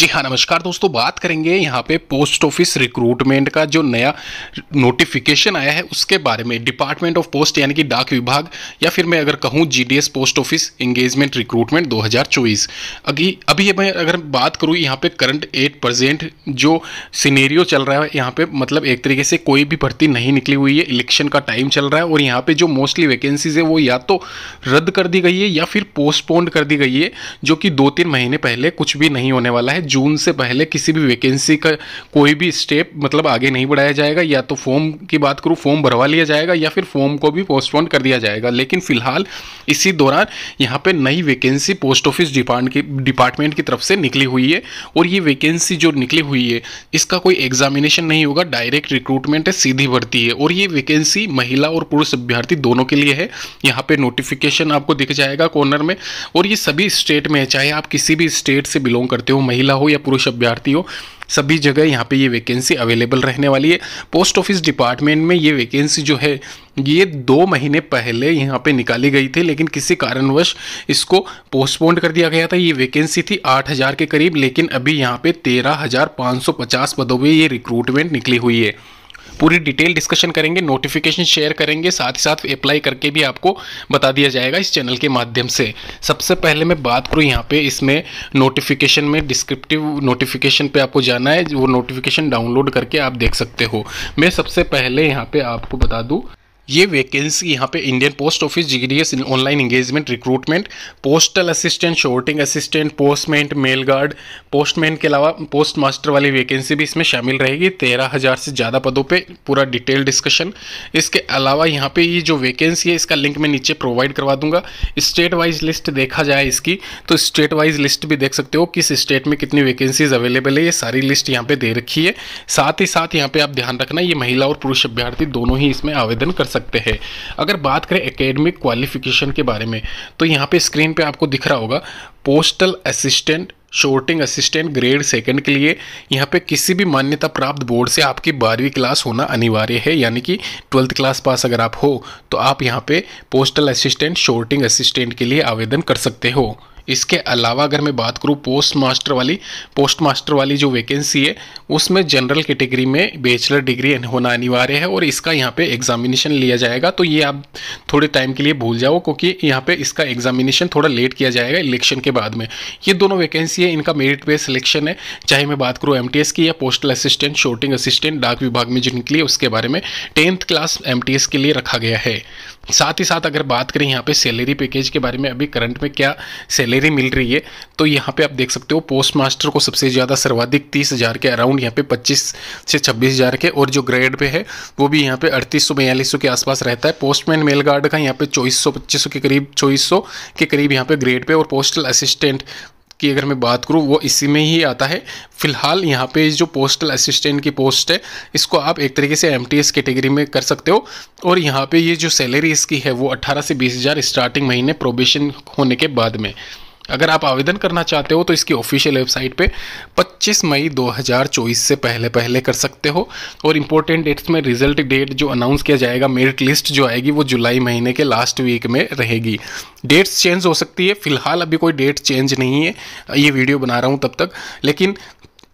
जी हाँ नमस्कार दोस्तों बात करेंगे यहाँ पे पोस्ट ऑफिस रिक्रूटमेंट का जो नया नोटिफिकेशन आया है उसके बारे में डिपार्टमेंट ऑफ पोस्ट यानी कि डाक विभाग या फिर मैं अगर कहूँ GDS post office engagement recruitment 2024 अभी अभी मैं अगर बात करूँ यहाँ पे करंट एट परसेंट जो सीनेरियो चल रहा है यहाँ पे मतलब एक तरीके से कोई भी भर्ती नहीं निकली हुई है इलेक्शन का टाइम चल रहा है और यहाँ पर जो मोस्टली वैकेंसीज है वो या तो रद्द कर दी गई है या फिर पोस्टपोन्ड कर दी गई है जो कि दो तीन महीने पहले कुछ भी नहीं होने वाला है जून से पहले किसी भी वैकेंसी का कोई भी स्टेप मतलब आगे नहीं बढ़ाया जाएगा या तो फॉर्म की बात करूँ फॉर्म भरवा लिया जाएगा या फिर फॉर्म को भी पोस्टपोन कर दिया जाएगा लेकिन फिलहाल इसी दौरान यहाँ पर नई वैकेंसी पोस्ट ऑफिस डिपार्टमेंट की तरफ से निकली हुई है और ये वैकेंसी जो निकली हुई है इसका कोई एग्जामिनेशन नहीं होगा डायरेक्ट रिक्रूटमेंट है सीधी भर्ती है और ये वैकेंसी महिला और पुरुष अभ्यर्थी दोनों के लिए है यहाँ पे नोटिफिकेशन आपको दिख जाएगा कॉर्नर में और ये सभी स्टेट में है चाहे आप किसी भी स्टेट से बिलोंग करते हो महिला महिला हो या पुरुष अभ्यर्थी हो सभी जगह यहाँ पे ये वैकेंसी अवेलेबल रहने वाली है पोस्ट ऑफिस डिपार्टमेंट में ये वैकेंसी जो है ये दो महीने पहले यहाँ पे निकाली गई थी लेकिन किसी कारणवश इसको पोस्टपोन कर दिया गया था ये वैकेंसी थी 8000 के करीब लेकिन अभी यहाँ पे 13550 पचास पदों पर ये रिक्रूटमेंट निकली हुई है पूरी डिटेल डिस्कशन करेंगे नोटिफिकेशन शेयर करेंगे साथ ही साथ अप्लाई करके भी आपको बता दिया जाएगा इस चैनल के माध्यम से सबसे पहले मैं बात करूँ यहाँ पे इसमें नोटिफिकेशन में डिस्क्रिप्टिव नोटिफिकेशन पे आपको जाना है वो नोटिफिकेशन डाउनलोड करके आप देख सकते हो मैं सबसे पहले यहाँ पे आपको बता दूँ ये वैकेंसी यहाँ पे Indian post office GDS online engagement recruitment postal assistant sorting assistant postman mail guard postman के अलावा पोस्ट मास्टर वाली वैकेंसी भी इसमें शामिल रहेगी तेरह हज़ार से ज़्यादा पदों पे पूरा डिटेल डिस्कशन इसके अलावा यहाँ पे ये जो वैकेंसी है इसका लिंक मैं नीचे प्रोवाइड करवा दूंगा स्टेट वाइज लिस्ट देखा जाए इसकी तो स्टेट वाइज लिस्ट भी देख सकते हो किस स्टेट में कितनी वैकेंसीज अवेलेबल है ये सारी लिस्ट यहाँ पर दे रखी है साथ ही साथ यहाँ पर आप ध्यान रखना ये महिला और पुरुष अभ्यर्थी दोनों ही इसमें आवेदन कर सकते सकते हैं अगर बात करें एकेडमिक क्वालिफिकेशन के बारे में तो यहाँ पे स्क्रीन पे आपको दिख रहा होगा postal assistant sorting assistant grade second के लिए यहाँ पे किसी भी मान्यता प्राप्त बोर्ड से आपकी बारहवीं क्लास होना अनिवार्य है यानी कि ट्वेल्थ क्लास पास अगर आप हो तो आप यहाँ पे पोस्टल असिस्टेंट शोर्टिंग असिस्टेंट के लिए आवेदन कर सकते हो इसके अलावा अगर मैं बात करूँ पोस्ट मास्टर वाली पोस्ट मास्टर वाली जो वैकेंसी है उसमें जनरल कैटेगरी में बैचलर डिग्री होना अनिवार्य है और इसका यहाँ पे एग्जामिनेशन लिया जाएगा तो ये आप थोड़े टाइम के लिए भूल जाओ क्योंकि यहाँ पे इसका एग्जामिनेशन थोड़ा लेट किया जाएगा इलेक्शन के बाद में ये दोनों वैकेंसी है इनका मेरिट बेस्ड सिलेक्शन है चाहे मैं बात करूँ एम की या पोस्टल असिस्टेंट शोटिंग असिस्टेंट डाक विभाग में जिनके लिए उसके बारे में टेंथ क्लास एम के लिए रखा गया है साथ ही साथ अगर बात करें यहाँ पे सैलरी पैकेज के बारे में अभी करंट में क्या सैलरी सैलरी मिल रही है तो यहाँ पे आप देख सकते हो पोस्ट मास्टर को सबसे ज़्यादा सर्वाधिक तीस हज़ार के अराउंड यहाँ पे पच्चीस से छब्बीस हज़ार के और जो ग्रेड पे है वो भी यहाँ पे अड़तीस सौ बयालीस सौ के आसपास रहता है पोस्टमैन मेल गार्ड का यहाँ पे चौबीस सौ पच्चीस सौ के करीब चौबीस सौ के करीब यहाँ पे ग्रेड पे और पोस्टल असिस्टेंट की अगर मैं बात करूँ वो इसी में ही आता है फिलहाल यहाँ पे जो पोस्टल असिस्टेंट की पोस्ट है इसको आप एक तरीके से एम कैटेगरी में कर सकते हो और यहाँ पे ये जो सैलरी इसकी है वो 18 से बीस हज़ार स्टार्टिंग महीने प्रोबेशन होने के बाद में अगर आप आवेदन करना चाहते हो तो इसकी ऑफिशियल वेबसाइट पे 25 मई 2024 से पहले पहले कर सकते हो और इम्पोर्टेंट डेट्स में रिजल्ट डेट जो अनाउंस किया जाएगा मेरिट लिस्ट जो आएगी वो जुलाई महीने के लास्ट वीक में रहेगी डेट्स चेंज हो सकती है फिलहाल अभी कोई डेट चेंज नहीं है ये वीडियो बना रहा हूँ तब तक लेकिन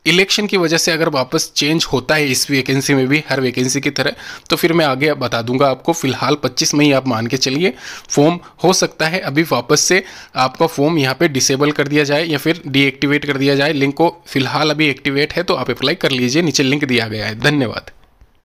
इलेक्शन की वजह से अगर वापस चेंज होता है इस वैकेंसी में भी हर वैकेंसी की तरह तो फिर मैं आगे बता दूंगा आपको फिलहाल 25 मई आप मान के चलिए फॉर्म हो सकता है अभी वापस से आपका फॉर्म यहाँ पे डिसेबल कर दिया जाए या फिर डीएक्टिवेट कर दिया जाए लिंक को फिलहाल अभी एक्टिवेट है तो आप अप्लाई कर लीजिए नीचे लिंक दिया गया है धन्यवाद